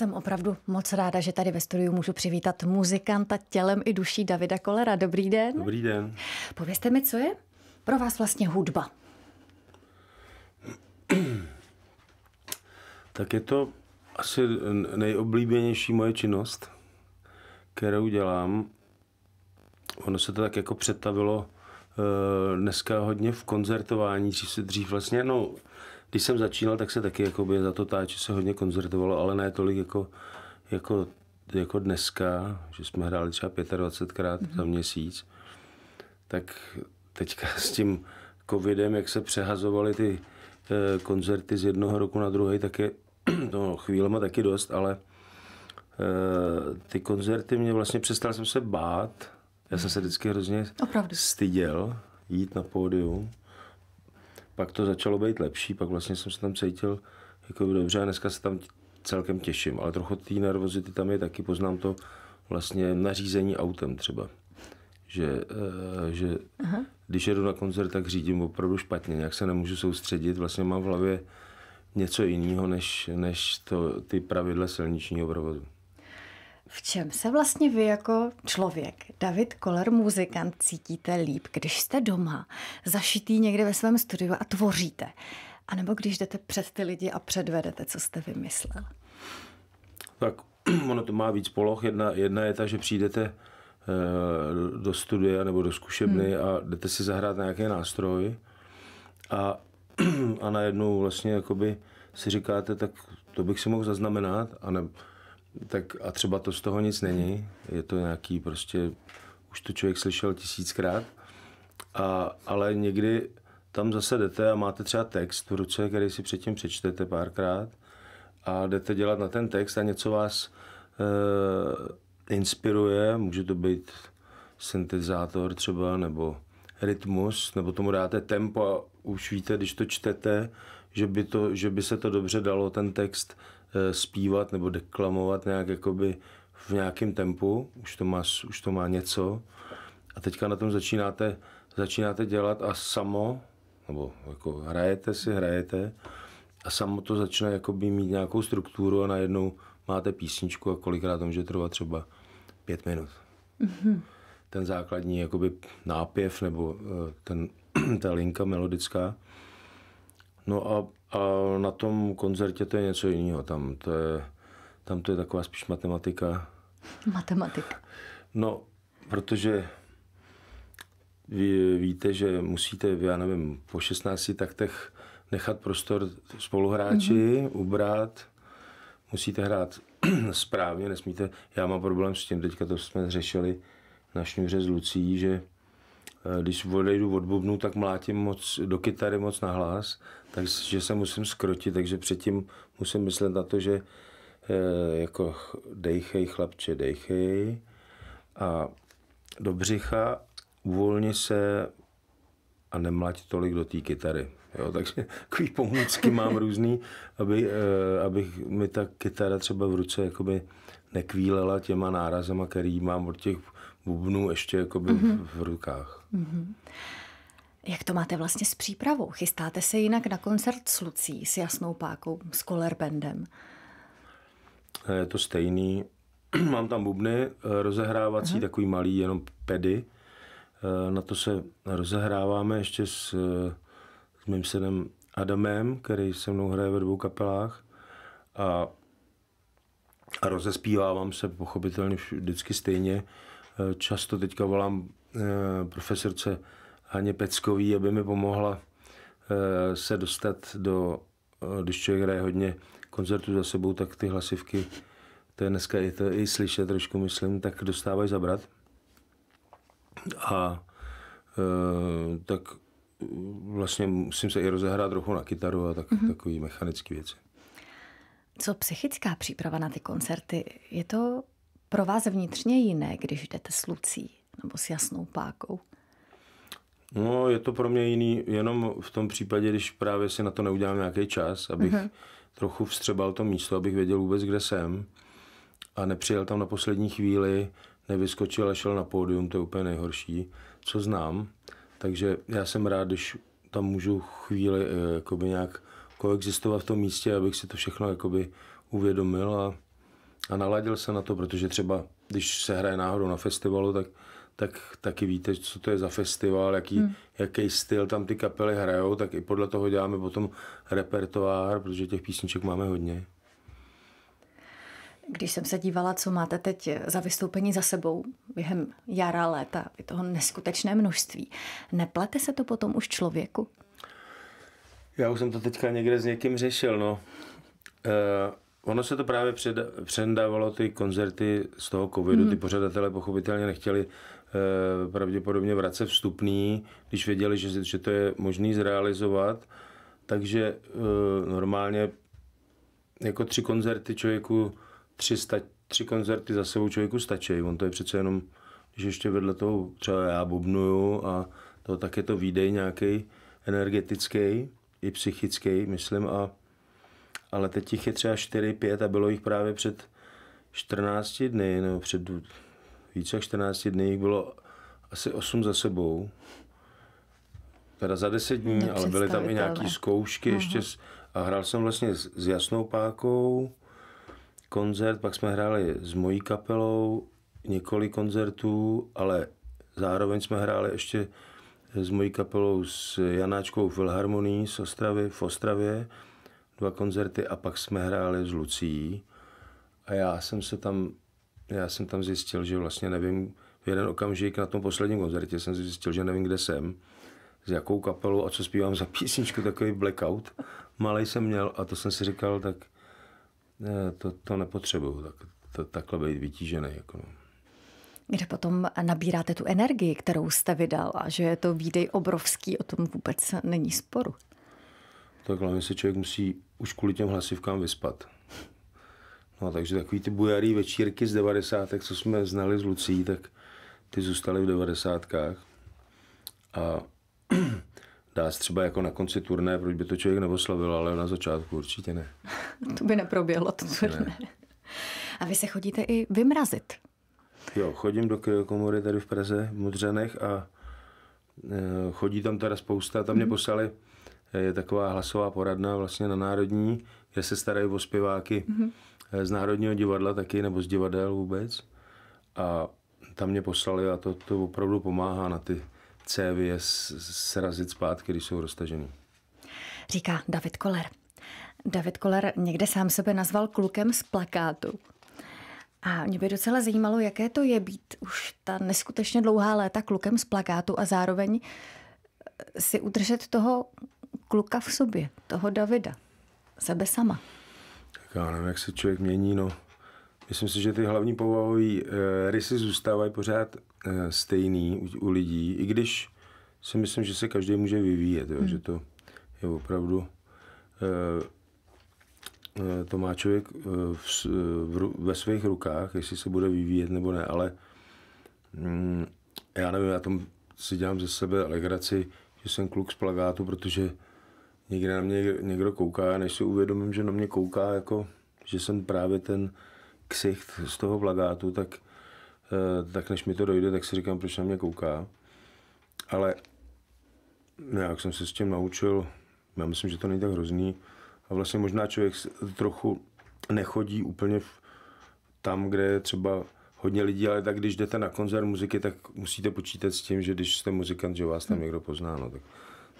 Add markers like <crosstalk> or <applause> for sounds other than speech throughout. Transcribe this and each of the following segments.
Jsem opravdu moc ráda, že tady ve studiu můžu přivítat muzikanta tělem i duší Davida Kolera. Dobrý den. Dobrý den. Povězte mi, co je pro vás vlastně hudba? tak je to asi nejoblíbenější moje činnost, kterou dělám. Ono se to tak jako přetavilo eh, dneska hodně v koncertování, dřív, dřív vlastně, no když jsem začínal, tak se taky jakoby za to táče se hodně koncertovalo, ale ne tolik jako, jako, jako dneska, že jsme hráli třeba 25krát mm-hmm. za měsíc. Tak teďka s tím covidem, jak se přehazovaly ty e, koncerty z jednoho roku na druhý, tak je to <clears throat> no, chvílema taky dost, ale e, ty koncerty mě vlastně přestal jsem se bát. Já jsem se vždycky hrozně Opravdu. styděl jít na pódium pak to začalo být lepší, pak vlastně jsem se tam cítil jako dobře a dneska se tam celkem těším, ale trochu té nervozity tam je taky, poznám to vlastně nařízení autem třeba. Že, eh, že Aha. když jedu na koncert, tak řídím opravdu špatně, nějak se nemůžu soustředit, vlastně mám v hlavě něco jiného, než, než to, ty pravidla silničního provozu. V čem se vlastně vy jako člověk, David Koller, muzikant, cítíte líp, když jste doma, zašitý někde ve svém studiu a tvoříte? A nebo když jdete před ty lidi a předvedete, co jste vymyslel? Tak <clears throat> ono to má víc poloh. Jedna, jedna je ta, že přijdete eh, do studia nebo do zkušebny hmm. a jdete si zahrát na nějaký nástroj a, <clears throat> a najednou vlastně jakoby si říkáte, tak to bych si mohl zaznamenat a ne, tak a třeba to z toho nic není. Je to nějaký prostě, už to člověk slyšel tisíckrát. A, ale někdy tam zase jdete a máte třeba text v ruce, který si předtím přečtete párkrát a jdete dělat na ten text a něco vás e, inspiruje, může to být syntezátor třeba, nebo rytmus, nebo tomu dáte tempo a už víte, když to čtete, že by, to, že by se to dobře dalo ten text Eh, zpívat nebo deklamovat nějak jakoby v nějakém tempu, už to, má, už to má něco. A teďka na tom začínáte, začínáte dělat a samo, nebo jako hrajete si, hrajete, a samo to začne jakoby mít nějakou strukturu a najednou máte písničku a kolikrát to může trvat třeba pět minut. Mm-hmm. Ten základní jakoby nápěv nebo eh, ten, <clears throat> ta linka melodická. No a a na tom koncertě to je něco jiného. Tam to je, tam to je taková spíš matematika. Matematika. No, protože vy víte, že musíte, já nevím, po 16 taktech nechat prostor spoluhráči, mm-hmm. ubrat, musíte hrát <clears throat> správně, nesmíte, já mám problém s tím, teďka to jsme řešili na šňůře s Lucí, že Eh, když odejdu od bubnu, tak mlátím moc do kytary moc na hlas, takže se musím skrotit, takže předtím musím myslet na to, že eh, jako dejchej chlapče, dejchej a do břicha uvolni se a nemlať tolik do té kytary. Jo, <laughs> takže takový pomůcky mám různý, aby, eh, aby mi ta kytara třeba v ruce jakoby nekvílela těma nárazama, který mám od těch bubnů ještě jakoby mm-hmm. v, rukách. Mm-hmm. Jak to máte vlastně s přípravou? Chystáte se jinak na koncert s Lucí, s Jasnou Pákou, s Kolerbendem? Eh, je to stejný. <clears throat> Mám tam bubny eh, rozehrávací, uh-huh. takový malý, jenom pedy. Eh, na to se rozehráváme ještě s, s mým synem Adamem, který se mnou hraje ve dvou kapelách. A, a rozespívávám se pochopitelně vždycky stejně. Eh, často teďka volám eh, profesorce Haně Peckový, aby mi pomohla eh, se dostat do, když člověk hraje hodně koncertů za sebou, tak ty hlasivky, to je dneska i, to, i slyšet trošku, myslím, tak dostávají zabrat. A tak vlastně musím se i rozehrát trochu na kytaru a tak, mm-hmm. takový mechanický věci. Co psychická příprava na ty koncerty? Je to pro vás vnitřně jiné, když jdete s Lucí nebo s jasnou pákou? No, je to pro mě jiný, jenom v tom případě, když právě si na to neudělám nějaký čas, abych mm-hmm. trochu vstřebal to místo, abych věděl vůbec, kde jsem a nepřijel tam na poslední chvíli, nevyskočil a šel na pódium, to je úplně nejhorší, co znám. Takže já jsem rád, když tam můžu chvíli eh, jakoby nějak koexistovat v tom místě, abych si to všechno jakoby uvědomil a a naladil se na to, protože třeba, když se hraje náhodou na festivalu, tak, tak taky víte, co to je za festival, jaký, hmm. jaký styl tam ty kapely hrajou, tak i podle toho děláme potom repertoár, protože těch písniček máme hodně. Když jsem se dívala, co máte teď za vystoupení za sebou během jara, léta, je toho neskutečné množství, neplete se to potom už člověku? Já už jsem to teďka někde s někým řešil, no. Eh, Ono se to právě přendávalo, ty koncerty z toho covidu, mm. ty hmm. pořadatelé pochopitelně nechtěli eh, pravděpodobně vracet vstupný, když věděli, že, že to je možný zrealizovat. Takže eh, normálně jako tři koncerty člověku, tři, sta, tři koncerty za sebou člověku stačí. On to je přece jenom, když ještě vedle toho třeba já bubnuju a to tak je to výdej nějaký energetický i psychický, myslím, a ale teď jich je třeba 4-5 a bylo jich právě před 14 dny, nebo před více jak 14 dny jich bylo asi 8 za sebou. Teda za 10 dní, ale byly tam i nějaké zkoušky uh-huh. ještě. S, a hrál jsem vlastně s, s Jasnou Pákou koncert, pak jsme hráli s mojí kapelou několik koncertů, ale zároveň jsme hráli ještě s mojí kapelou s Janáčkou Filharmonii z Ostravy, v Ostravě dva koncerty a pak jsme hráli s Lucí a já jsem se tam, já jsem tam zjistil, že vlastně nevím, v jeden okamžik na tom posledním koncertě jsem zjistil, že nevím, kde jsem, s jakou kapelou a co zpívám za <laughs> písničku, takový blackout. Malej jsem měl a to jsem si říkal, tak ne, eh, to, to nepotřebuju, tak, to, takhle být vytížený. Jako no. Kde potom nabíráte tu energii, kterou jste vydal a že je to výdej obrovský, o tom vůbec není sporu tak hlavně se člověk musí už kvůli těm hlasivkám vyspat. No takže takový ty bujarý večírky z 90. co jsme znali z Lucí, tak ty zůstaly v devadesátkách. A <clears throat> dá se třeba jako na konci turné, proč by to člověk neoslavil, ale na začátku určitě ne. <laughs> to by neproběhlo to turné. Ne. A vy se chodíte i vymrazit. Jo, chodím do komory tady v Praze, v Modřanech a e, chodí tam teda spousta. Tam mě mhm. poslali Eh, je taková hlasová poradna vlastně na Národní, kde se starají o zpěváky mm-hmm. z Národního divadla taky, nebo z divadel vůbec. A tam mě poslali a to, to opravdu pomáhá na ty cévy srazit zpátky, když jsou roztažený. Říká David Koller. David Koller někde sám sebe nazval klukem z plakátu. A mě by docela zajímalo, jaké to je být už ta neskutečně dlouhá léta klukem z plakátu a zároveň eh, si udržet toho kluka v sobě, toho Davida, sebe sama? Tak já nevím, jak se člověk mění, no. Myslím si, že ty hlavní povahové e, rysy zůstávají pořád e, stejný u, u lidí, i když si myslím, že se každý může vyvíjet, jo, hmm. že to je opravdu... E, to má člověk v, v, ve svých rukách, jestli se bude vyvíjet nebo ne, ale mm, já nevím, já tam si dělám ze sebe legraci, že jsem kluk z plagátu, protože někde na mě někdo kouká, než si uvědomím, že na mě kouká, jako, že jsem právě ten ksicht z toho plagátu, tak, eh, tak než mi to dojde, tak si říkám, proč na mě kouká. Ale jak jsem se s tím naučil, já myslím, že to není tak hrozný. A vlastně možná člověk trochu nechodí úplně v, tam, kde je třeba hodně lidí, ale tak když jdete na koncert muziky, tak musíte počítat s tím, že když jste muzikant, že vás tam hm. někdo pozná. No, tak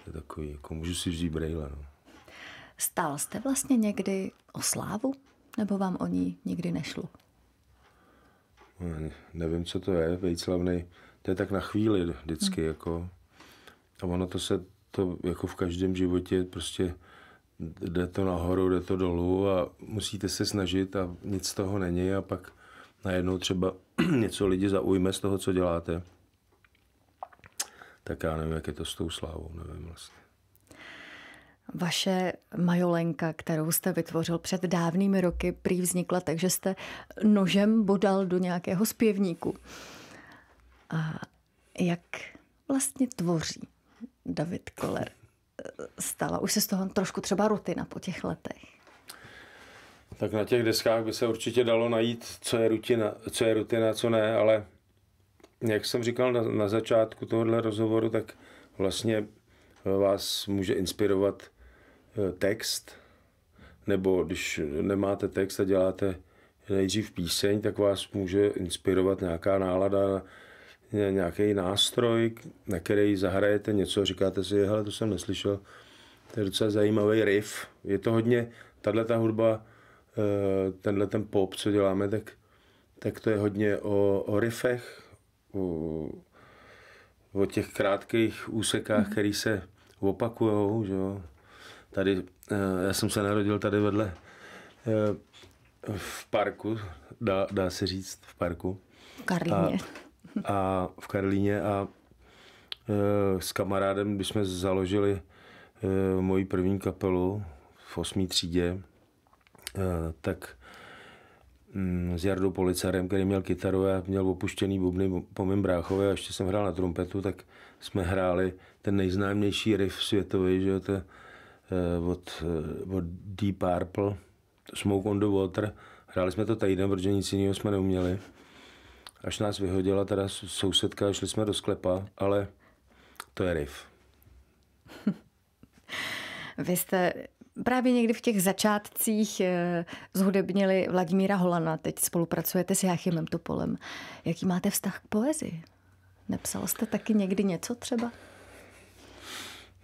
to je takový, jako můžu si vzít brejle. No. Stál jste vlastně někdy o slávu? Nebo vám o ní nikdy nešlo? No, ne, nevím, co to je, slavný. To je tak na chvíli vždycky, hmm. jako. A ono to se, to jako v každém životě prostě jde to nahoru, jde to dolů a musíte se snažit a nic z toho není a pak najednou třeba <clears throat> něco lidi zaujme z toho, co děláte tak já nevím, jak je to s tou slávou, nevím vlastně. Vaše majolenka, kterou jste vytvořil před dávnými roky, prý vznikla tak, že jste nožem bodal do nějakého zpěvníku. A jak vlastně tvoří David Koller? Stala už se z toho trošku třeba rutina po těch letech. Tak na těch deskách by se určitě dalo najít, co je rutina, co, je rutina, co ne, ale jak jsem říkal na, na začátku tohohle rozhovoru, tak vlastně eh, vás může inspirovat eh, text, nebo když nemáte text a děláte nejdřív píseň, tak vás může inspirovat nějaká nálada, nějaký nástroj, na který zahrajete něco, říkáte si, hele, to jsem neslyšel, to je docela zajímavý riff. Je to hodně, tahle ta hudba, eh, tenhle ten pop, co děláme, tak, tak to je hodně o, o riffech, o těch krátkých úsekách, mm. které se opakujou, že jo. Tady, eh, já jsem se narodil tady vedle eh, v parku, dá, dá se říct, v parku. V Karlíně. A, a v Karlíně a eh, s kamarádem, když jsme založili moji první kapelu v osmý třídě, tak Mm, s Jardou Policarem, který měl kytaru a měl opuštěný bubny po mém bráchovi a ještě jsem hrál na trumpetu, tak jsme hráli ten nejznámější riff světový, že to, eh, od, eh, od Deep Purple, Smoke on the Water. Hráli jsme to týden, protože nic jiného jsme neuměli. Až nás vyhodila teda sousedka šli jsme do sklepa, ale to je riff. Vy jste právě někdy v těch začátcích eh, zhudebnili Vladimíra Holana, teď spolupracujete s Jáchymem Topolem. Jaký máte vztah k poezii? Nepsal jste taky někdy něco třeba?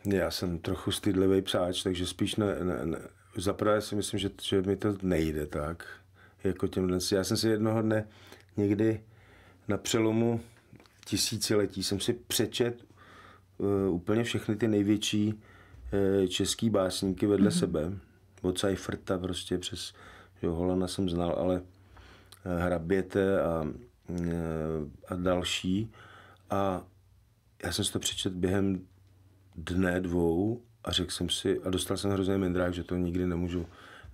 Já jsem trochu stydlivý psáč, takže spíš ne, ne, ne. Zaprvé si myslím, že, že mi to nejde tak, jako těm dnes. Já jsem si jednoho dne někdy na přelomu tisíciletí jsem si přečet uh, úplně všechny ty největší Eh, český básníky vedle mm-hmm. sebe. Od Seiferta prostě přes jo, Holana jsem znal, ale eh, Hraběte a, eh, a další. A já jsem si to přečet během dne, dvou a řekl jsem si, a dostal jsem hrozně mindrák, že to nikdy nemůžu,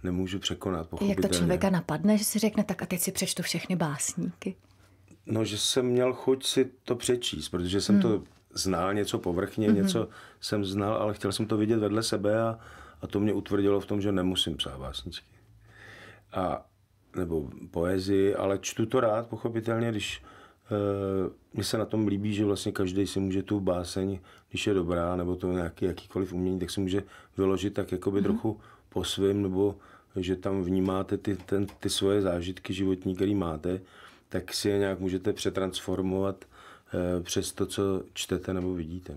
nemůžu překonat. Jak to člověka napadne, že si řekne, tak a teď si přečtu všechny básníky? No, že jsem měl chuť si to přečíst, protože jsem hmm. to znal něco povrchně, mm-hmm. něco jsem znal, ale chtěl jsem to vidět vedle sebe a, a to mě utvrdilo v tom, že nemusím psát básnicky. A, nebo poezii, ale čtu to rád, pochopitelně, když e, eh, mi se na tom líbí, že vlastně každý si může tu báseň, když je dobrá, nebo to nějaký, jakýkoliv umění, tak si může vyložit tak jakoby mm-hmm. trochu po svým, nebo že tam vnímáte ty, ten, ty svoje zážitky životní, který máte, tak si je nějak můžete přetransformovat Eh, přes to, co čtete nebo vidíte.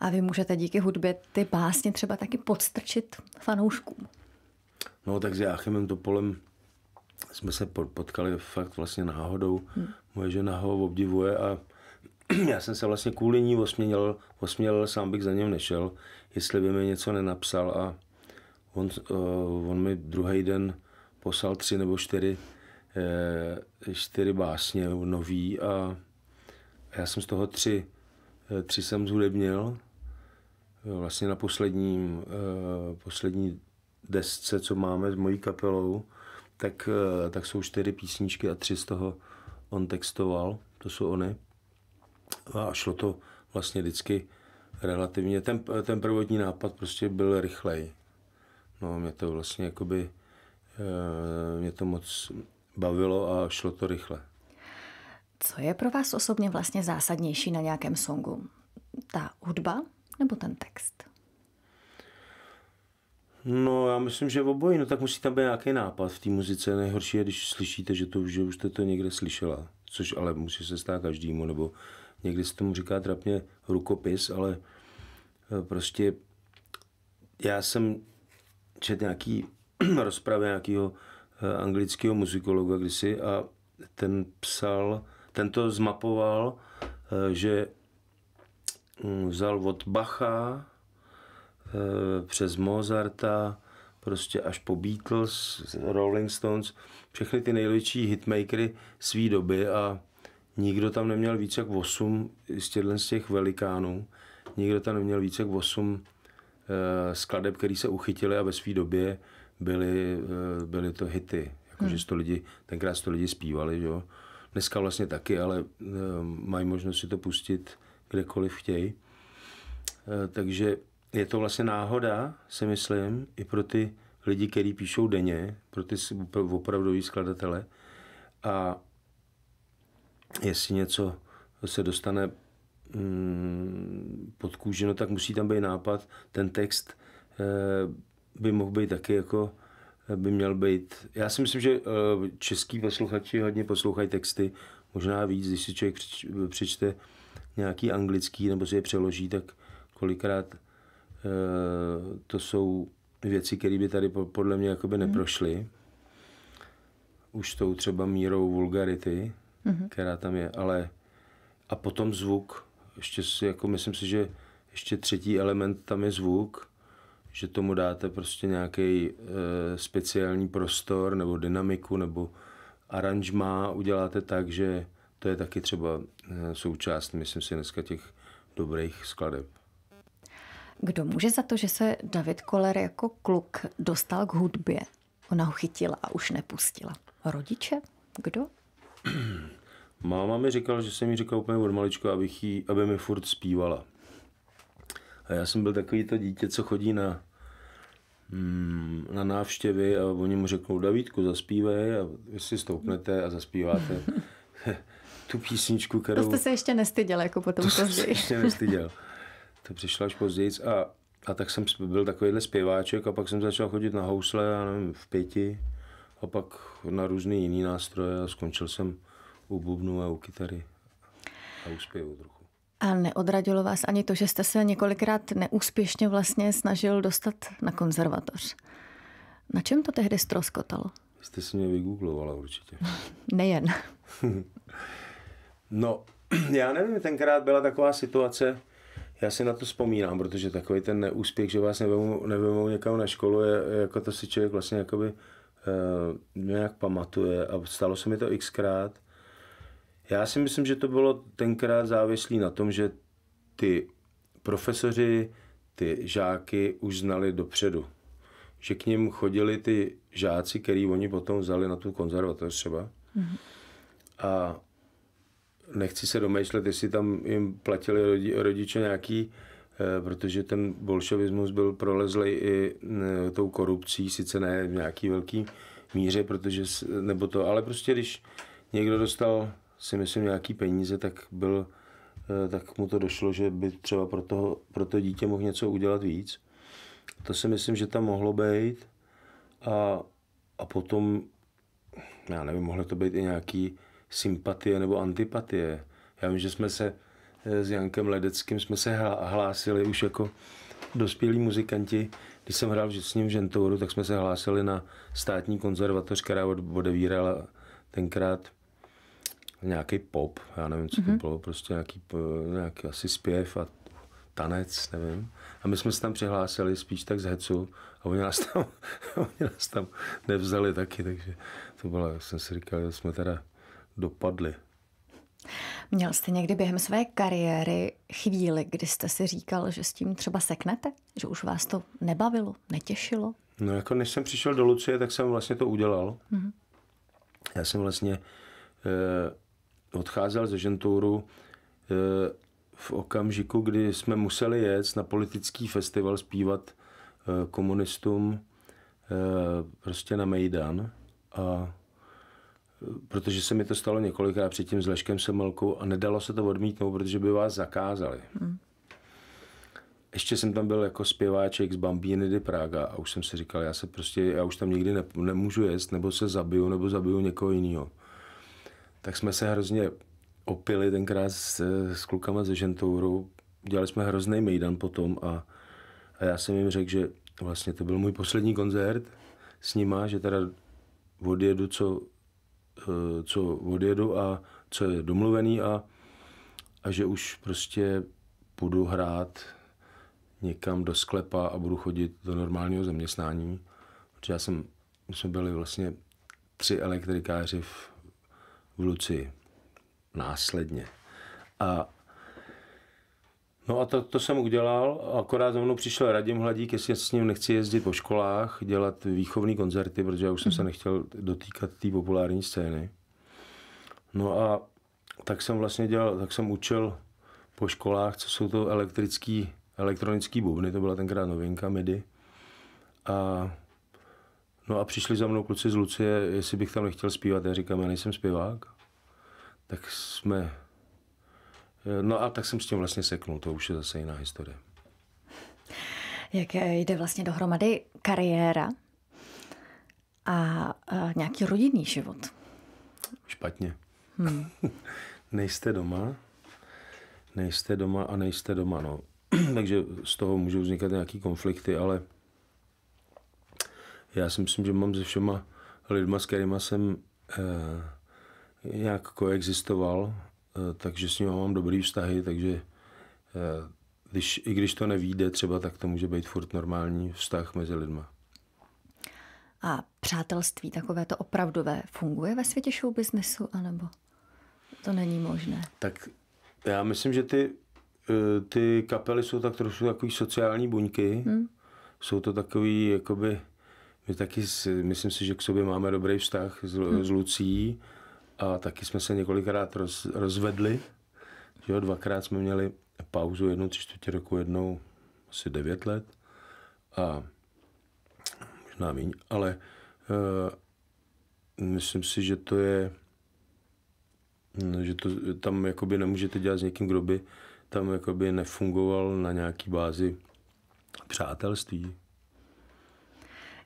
A vy můžete díky hudbě ty básně třeba taky podstrčit fanouškům. No tak s Jáchymem Topolem jsme se potkali fakt vlastně náhodou. Hmm. Moje žena ho obdivuje a <clears throat> já jsem se vlastně kvůli ní osměnil, osmělil, sám bych za něm nešel, jestli by mi něco nenapsal a on, eh, on mi druhý den poslal tři nebo čtyři, eh, čtyři básně nový a já jsem z toho tři, eh, tři jsem zhudebnil. Eh, vlastně na posledním, eh, poslední desce, co máme s mojí kapelou, tak, tak jsou čtyři písničky a tři z toho on textoval, to jsou ony. A šlo to vlastně vždycky relativně. Ten, ten prvotní nápad prostě byl rychlej. No, mě to vlastně jakoby, mě to moc bavilo a šlo to rychle. Co je pro vás osobně vlastně zásadnější na nějakém songu? Ta hudba nebo ten text? No, já myslím, že obojí. No, tak musí tam být nějaký nápad v té muzice. Nejhorší je, když slyšíte, že, to, že už jste to někde slyšela. Což ale musí se stát každému, nebo někdy se tomu říká trapně rukopis, ale e, prostě já jsem četl nějaký <clears throat> rozpravy nějakého e, anglického muzikologa kdysi a ten psal tento zmapoval, eh, že hm, vzal od Bacha eh, přes Mozarta, prostě až po Beatles, Rolling Stones, všechny ty největší hitmakery své doby a nikdo tam neměl víc jak 8 z, těch velikánů, nikdo tam neměl víc jak 8 eh, skladeb, které se uchytily a ve své době byly, byly to hity. Jakože hmm. to lidi, tenkrát to lidi zpívali, jo? Dneska vlastně taky, ale eh, mají možnost si to pustit kdekoliv chtějí. Eh, takže je to vlastně náhoda, si myslím, i pro ty lidi, kteří píšou denně, pro ty opravdový skladatele. A jestli něco se dostane mm, pod kůži, no tak musí tam být nápad. Ten text eh, by mohl být taky jako by měl být. Já si myslím, že eh, český posluchači hodně poslouchají texty, možná víc, když si člověk přečte nějaký anglický nebo si je přeloží, tak kolikrát eh, to jsou věci, které by tady podle mě jakoby mhm. neprošly. Už tou třeba mírou vulgarity, mhm. která tam je, ale a potom zvuk, ještě si, jako myslím si, že ještě třetí element tam je zvuk, že tomu dáte prostě nějaký e, eh, speciální prostor nebo dynamiku nebo aranžma uděláte tak, že to je taky třeba eh, součást, myslím si, dneska těch dobrých skladeb. Kdo může za to, že se David Koller jako kluk dostal k hudbě? Ona ho chytila a už nepustila. Rodiče? Kdo? Máma mi říkal, že jsem mi říkal úplně od malička, abych jí, aby mi furt zpívala. A já jsem byl takový to dítě, co chodí na, mm, na návštěvy a oni mu řeknou, Davídku, zaspívej a vy si stoupnete a zaspíváte <laughs> tu písničku, kterou... To jste se ještě nestyděl, jako potom <laughs> to později. To ještě nestyděl. To přišlo až později a, a tak jsem byl takovýhle zpěváček a pak jsem začal chodit na housle, já nevím, v pěti a pak na různé jiné nástroje a skončil jsem u bubnu a u kytary a u zpěvu trochu. A neodradilo vás ani to, že jste se několikrát neúspěšně vlastně snažil dostat na konzervatoř. Na čem to tehdy stroskotalo? Jste si mě vygooglovala určitě. <laughs> Nejen. <laughs> no, <clears throat> já nevím, tenkrát byla taková situace, já si na to vzpomínám, protože takový ten neúspěch, že vás nevemou, někam na školu, je, jako to si člověk vlastně jakoby uh, nějak pamatuje a stalo se mi to xkrát já si myslím, že to bylo tenkrát závislý na tom, že ty profesoři, ty žáky už znali dopředu. Že k ním chodili ty žáci, který oni potom vzali na tu konzervatoř třeba. Mm-hmm. A nechci se domýšlet, jestli tam jim platili rodiče nějaký, eh, protože ten bolševismus byl prolezlý i tou korupcí, sice ne v nějaký velký míře, protože, nebo to, ale prostě když někdo dostal si myslím nějaký peníze, tak byl, eh, tak mu to došlo, že by třeba pro, toho, pro to dítě mohl něco udělat víc. To si myslím, že tam mohlo být. A, a potom, já nevím, mohlo to být i nějaký sympatie nebo antipatie. Já vím, že jsme se eh, s Jankem Ledeckým jsme se hlásili už jako dospělí muzikanti. Když jsem hrál s ním v Žentouru, tak jsme se hlásili na státní konzervatoř, která odevírala tenkrát nějaký pop, já nevím, co mm-hmm. to mhm. bylo, prostě nějaký, nějaký asi zpěv a tanec, nevím. A my jsme se tam přihlásili spíš tak z hecu a oni nás tam, <laughs> oni nás tam nevzali taky, takže to bylo, jak jsem si říkal, že jsme teda dopadli. Měl jste někdy během své kariéry chvíli, kdy jste si říkal, že s tím třeba seknete? Že už vás to nebavilo, netěšilo? No jako než jsem přišel do Lucie, tak jsem vlastně to udělal. Mm-hmm. Já jsem vlastně eh, odcházel ze žentouru eh, v okamžiku, kdy jsme museli jet na politický festival zpívat eh, komunistům eh, prostě na Mejdan a protože se mi to stalo několikrát předtím s Leškem Semelkou a nedalo se to odmítnout, protože by vás zakázali. Hmm. Ještě jsem tam byl jako zpěváček z Bambíny de Praga a už jsem si říkal, já se prostě, já už tam nikdy ne, nemůžu jet, nebo se zabiju, nebo zabiju někoho jiného tak jsme se hrozně opili tenkrát s, s klukama ze Žentouru. Dělali jsme hrozný mejdan potom a, a já jsem jim řekl, že vlastně to byl můj poslední koncert s nima, že teda odjedu, co, eh, co odjedu a co je domluvený a, a že už prostě půjdu hrát někam do sklepa a budu chodit do normálního zaměstnání. Protože já jsem, my jsme byli vlastně tři elektrikáři v v Luci Následně. A No a to, to jsem udělal, akorát za mnou přišel Radim Hladík, jestli s ním nechci jezdit po školách, dělat výchovní koncerty, protože já už jsem se nechtěl dotýkat té populární scény. No a tak jsem vlastně dělal, tak jsem učil po školách, co jsou to elektrický, elektronický bubny, to byla tenkrát novinka MIDI. A No a přišli za mnou kluci z Lucie, jestli bych tam nechtěl zpívat. Já říkám, já nejsem zpěvák. Tak jsme... Eh, no a tak jsem s tím vlastně seknul, to už je zase jiná historie. Jak eh, jde vlastně dohromady kariéra a, a eh, nějaký rodinný život? Špatně. Hmm. <laughs> nejste doma, nejste doma a nejste doma, no. <clears throat> Takže z toho můžou vznikat nějaký konflikty, ale já si myslím, že mám se všema lidma, s kterými jsem eh, nějak koexistoval, eh, takže s ním mám dobrý vztahy, takže eh, když, i když to nevíde třeba, tak to může být furt normální vztah mezi lidma. A přátelství takové to opravdové funguje ve světě show businessu, anebo to není možné? Tak já myslím, že ty, eh, ty kapely jsou tak trošku takový sociální buňky. Hmm. Jsou to takový jakoby my taky, myslím si, že k sobě máme dobrý vztah s, hmm. s Lucí a taky jsme se několikrát roz, rozvedli. Že jo, dvakrát jsme měli pauzu, jednou tři čtvrtě roku, jednou asi devět let a možná míň, ale uh, myslím si, že to je, hm, že to tam jakoby nemůžete dělat s někým, kdo by tam jakoby nefungoval na nějaký bázi přátelství,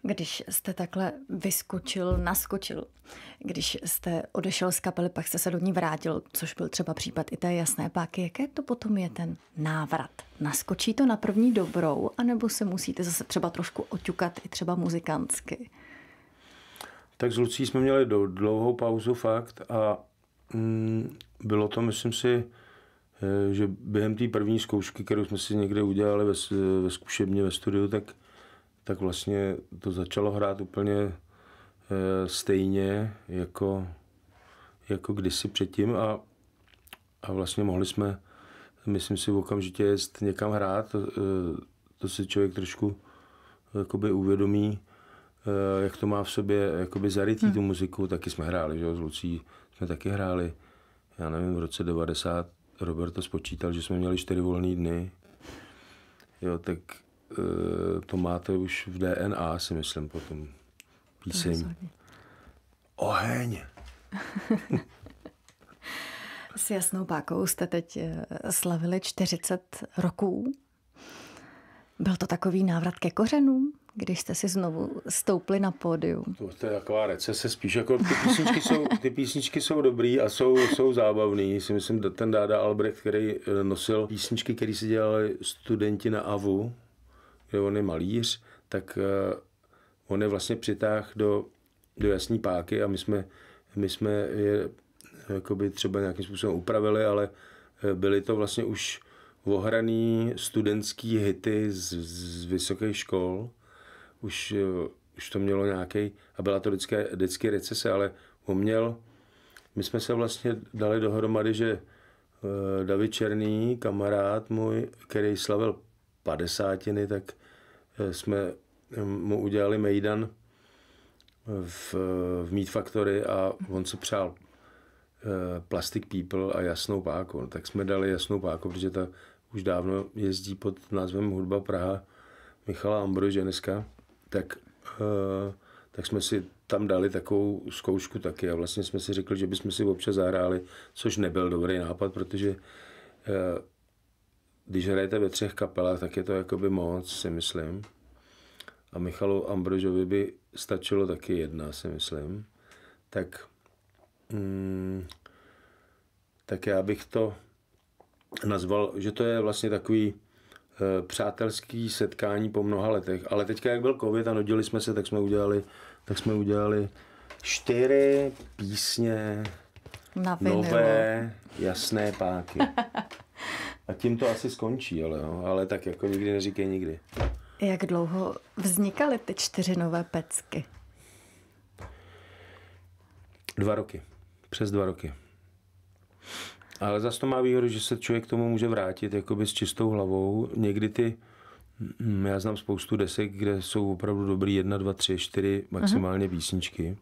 když jste takhle vyskočil, naskočil, když jste odešel z kapely, pak jste se do ní vrátil, což byl třeba případ i té jasné páky, jaké to potom je ten návrat? Naskočí to na první dobrou, anebo se musíte zase třeba trošku oťukat i třeba muzikantsky? Tak s Lucí jsme měli dlouhou pauzu fakt a mm, bylo to, myslím si, eh, že během té první zkoušky, kterou jsme si někde udělali ve, ve zkušebně, ve studiu, tak tak vlastně to začalo hrát úplně eh, stejně jako, jako kdysi předtím a, a vlastně mohli jsme, myslím si, okamžitě jest někam hrát. To, eh, to si člověk trošku eh, jakoby uvědomí, jak to má v sobě jakoby zarytý hmm. tu muziku. Taky jsme hráli, že jo, s Lucí jsme taky hráli. Já nevím, v roce 90 Robert to spočítal, že jsme měli čtyři volné dny. Jo, tak Eh, to máte už v DNA, si myslím, potom píseň. Oheň! <laughs> S Jasnou Pákou jste teď eh, slavili 40 roků. Byl to takový návrat ke kořenům, když jste si znovu stoupli na pódium? To, to je taková recese spíš. Jako ty, písničky jsou, ty písničky jsou dobrý a jsou, jsou zábavný. Si myslím, ten Dáda Albrecht, který eh, nosil písničky, které si dělali studenti na AVU, že on je malíř, tak eh, on je vlastně přitáh do, do jasní páky a my jsme, my jsme je eh, jakoby třeba nějakým způsobem upravili, ale eh, byly to vlastně už ohraný studentský hity z, z vysokých škol. Už, už to mělo nějaký, a byla to vždycky, vždycky recese, ale on měl, my jsme se vlastně dali dohromady, že David Černý, kamarád můj, který slavil padesátiny, tak Eh, jsme eh, mu udělali mejdan v, v Meat Factory a on se přál eh, Plastic People a Jasnou páku. No, tak jsme dali Jasnou páku, protože ta už dávno jezdí pod názvem Hudba Praha Michala Ambrože dneska. Tak, tak jsme si tam dali takovou zkoušku taky a vlastně jsme si řekli, že bychom si občas zahráli, což nebyl dobrý nápad, protože když hrajete ve třech kapelách, tak je to jakoby moc, si myslím. A Michalu Ambrožovi by stačilo taky jedna, si myslím. Tak, mm, tak já bych to nazval, že to je vlastně takový e, přátelský setkání po mnoha letech. Ale teďka, jak byl covid a nudili jsme se, tak jsme udělali, tak jsme udělali čtyři písně na nové jasné páky. <laughs> A tím to asi skončí, ale, jo. ale tak jako nikdy neříkej nikdy. Jak dlouho vznikaly ty čtyři nové pecky? Dva roky. Přes dva roky. Ale zase to má výhodu, že se člověk k tomu může vrátit jakoby s čistou hlavou. Někdy ty, mm, já znám spoustu desek, kde jsou opravdu dobrý jedna, dva, tři, čtyři maximálně Uh-huh.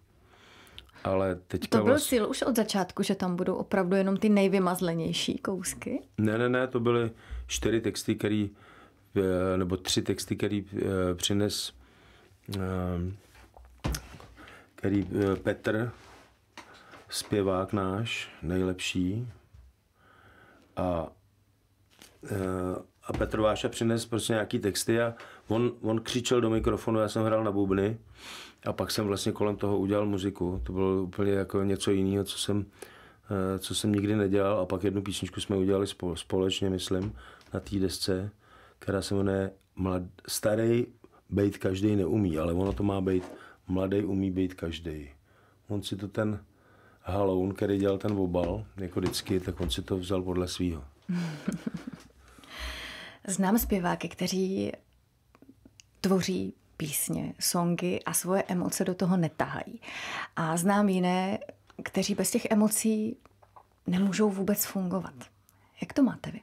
Ale teďka to byl vlast... cíl už od začátku, že tam budou opravdu jenom ty nejvymazlenější kousky? Ne, ne, ne, to byly čtyři texty, který, eh, nebo tři texty, který eh, přines eh, který Petr, zpěvák náš, nejlepší, a, a Petr Váša přines prostě nějaký texty a On, on křičel do mikrofonu, já jsem hrál na bubny a pak jsem vlastně kolem toho udělal muziku. To bylo úplně jako něco jiného, co jsem, eh, co jsem nikdy nedělal a pak jednu písničku jsme udělali společně, myslím, na té desce, která se jmenuje Mlad... Starý být každý neumí, ale ono to má být Mladý umí být každý. On si to ten Haloun, který dělal ten obal, jako vždycky, tak on si to vzal podle svýho. <laughs> Znám zpěváky, kteří tvoří písně, songy a svoje emoce do toho netahají. A znám jiné, kteří bez těch emocí nemůžou vůbec fungovat. Jak to máte vy?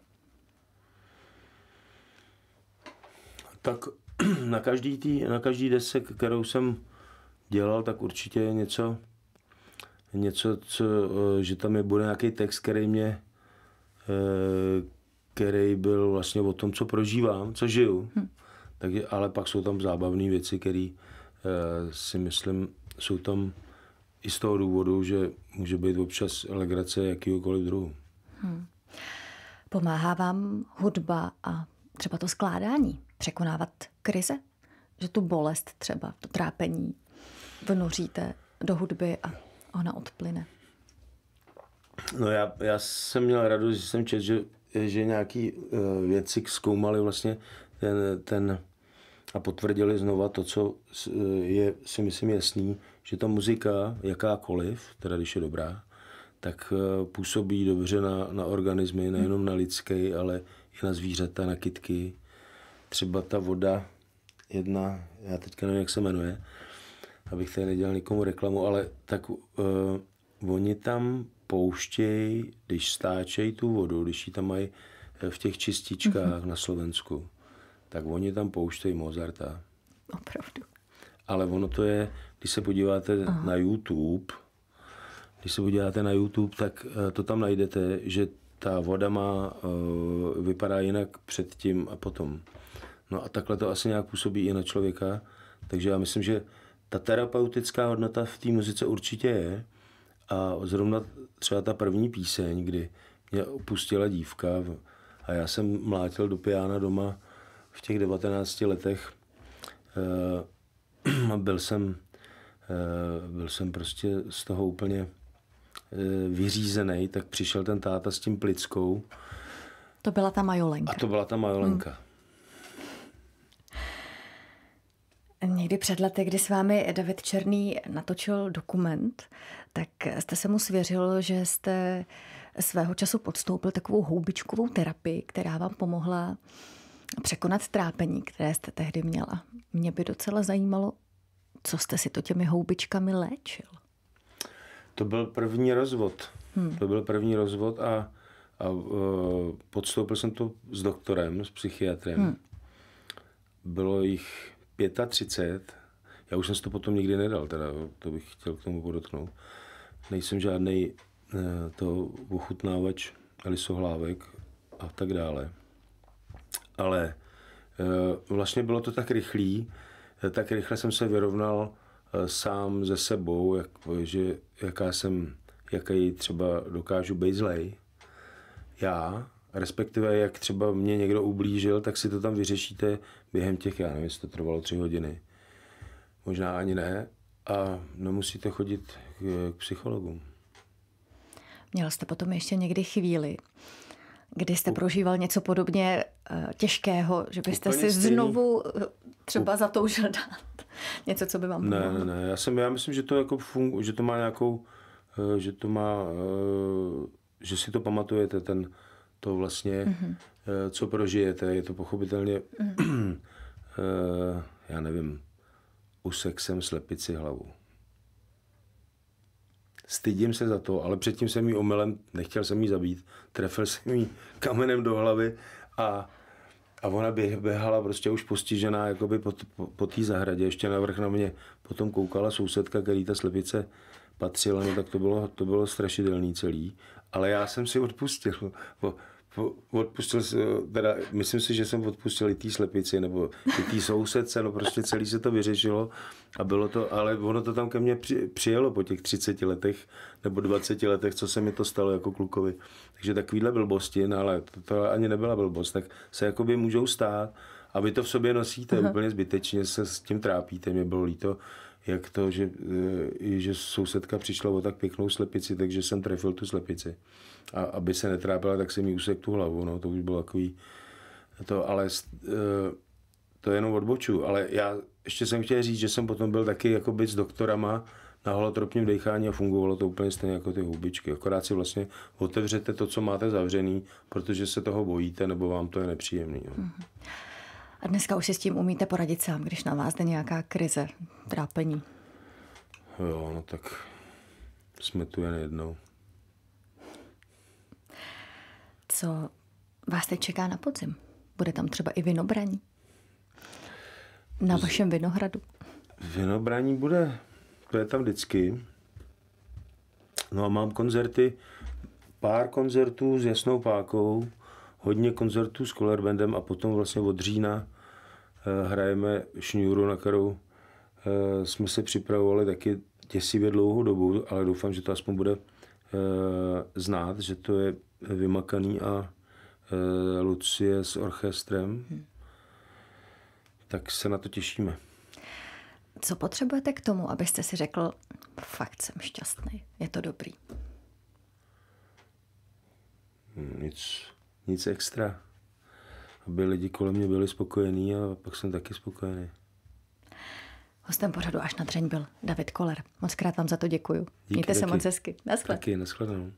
Tak <clears throat> na každý, tý, na každý desek, kterou jsem dělal, tak určitě je něco, něco co, eh, že tam je bude nějaký text, který mě, eh, který byl vlastně o tom, co prožívám, co žiju. Hm takže, ale pak jsou tam zábavné věci, které e, si myslím, jsou tam i z toho důvodu, že může být občas legrace jakýkoliv druhu. Hmm. Pomáhá vám hudba a třeba to skládání překonávat krize? Že tu bolest třeba, to trápení vnoříte do hudby a ona odplyne? No já, já jsem měl radost, že jsem četl, že, že nějaký uh, eh, věci zkoumali vlastně ten, ten a potvrdili znova to, co e, je, si myslím, jasný, že ta muzika, jakákoliv, teda když je dobrá, tak e, působí dobře na, na organismy, nejenom na lidský, ale i na zvířata, na kitky. Třeba ta voda jedna, já teďka nevím, jak se jmenuje, abych tady nedělal nikomu reklamu, ale tak uh, oni tam pouštějí, když stáčejí tu vodu, když ji tam mají v těch čističkách mm-hmm. na Slovensku, tak oni tam pouštějí Mozarta. Opravdu. Ale ono to je, když se podíváte Aha. na YouTube, když se podíváte na YouTube, tak eh, to tam najdete, že ta voda má, eh, vypadá jinak před tím a potom. No a takhle to asi nějak působí i na člověka, takže já myslím, že ta terapeutická hodnota v té muzice určitě je a zrovna třeba ta první píseň, kdy mě opustila dívka a já jsem mlátil do piana doma v těch 19 letech eh, <clears throat> byl jsem, eh, byl jsem prostě z toho úplně eh, vyřízený, tak přišel ten táta s tím plickou. To byla ta majolenka. A to byla ta majolenka. Hmm. Někdy před lety, kdy s vámi David Černý natočil dokument, tak jste se mu svěřil, že jste svého času podstoupil takovou houbičkovou terapii, která vám pomohla překonat trápení, které jste tehdy měla. Mě by docela zajímalo, co jste si to těmi houbičkami léčil. To byl první rozvod. Hmm. To byl první rozvod a, a e, podstoupil jsem to s doktorem, s psychiatrem. Hmm. Bylo jich 35. Já už jsem si to potom nikdy nedal, teda to bych chtěl k tomu podotknout. Nejsem žádný e, to ochutnávač lisohlávek a tak dále ale eh, vlastně bylo to tak rychlý, eh, tak rychle jsem se vyrovnal eh, sám ze sebou, jak, že jaká jsem, jaký třeba dokážu být zlej. Já, respektive jak třeba mě někdo ublížil, tak si to tam vyřešíte během těch, já nevím, jestli to trvalo tři hodiny. Možná ani ne. A nemusíte chodit k, k psychologům. Měl jste potom ještě někdy chvíli, Kdy jste prožíval něco podobně eh, těžkého, že byste si stejný. znovu eh, třeba zatoužil dát <laughs> něco, co by vám pomohlo? Ne, ne, ne. Já, jsem, já myslím, že to, jako fungu, že to má nějakou, eh, že to má, že si to pamatujete, ten, to vlastně, mm-hmm. co prožijete. Je to pochopitelně, mm-hmm. <clears throat> já nevím, usek jsem slepici hlavu stydím se za to, ale předtím jsem jí omylem, nechtěl jsem jí zabít, trefil jsem jí kamenem do hlavy a, a ona běhala prostě už postižená jakoby po, po, po té zahradě, ještě navrch na mě. Potom koukala sousedka, který ta slepice patřila, no tak to bylo, to bylo strašidelný celý. Ale já jsem si odpustil odpustil, teda myslím si, že jsem odpustil i té slepici, nebo i té sousedce, no prostě celý se to vyřešilo a bylo to, ale ono to tam ke mně přijelo po těch 30 letech nebo 20 letech, co se mi to stalo jako klukovi. Takže takovýhle blbosti, no ale to, to ani nebyla blbost, tak se jakoby můžou stát a vy to v sobě nosíte Aha. úplně zbytečně, se s tím trápíte, mě bylo líto jak to, že, eh, že sousedka přišla o tak pěknou slepici, takže jsem trefil tu slepici. A aby se netrápila, tak jsem mi usek tu hlavu, no, to už bylo takový to, ale eh, to je jenom odboču, ale já ještě jsem chtěl říct, že jsem potom byl taky jako s doktorama na holotropním dechání a fungovalo to úplně stejně jako ty houbičky. Akorát si vlastně otevřete to, co máte zavřený, protože se toho bojíte nebo vám to je nepříjemný. No. Mm-hmm. A dneska už si s tím umíte poradit sám, když na vás jde nějaká krize, trápení. Jo, no tak jsme tu jen jednou. Co vás teď čeká na podzim? Bude tam třeba i vinobraní? Na vašem vinohradu? Vinobraní bude, to je tam vždycky. No a mám koncerty, pár koncertů s jasnou pákou, hodně koncertů s Color Bandem a potom vlastně od října eh, hrajeme šňůru, na kterou eh, jsme se připravovali taky těsivě dlouhou dobu, ale doufám, že to aspoň bude eh, znát, že to je vymakaný a Lucie s orchestrem. Hmm. Tak se na to těšíme. Co potřebujete k tomu, abyste si řekl, fakt jsem šťastný, je to dobrý? Nic nic extra. Aby lidi kolem mě byli spokojení a pak jsem taky spokojený. Hostem pořadu až na dřeň byl David Koller. Moc krát vám za to děkuji. Díky Mějte taky. se moc hezky. Naschled. Taky, naschledanou.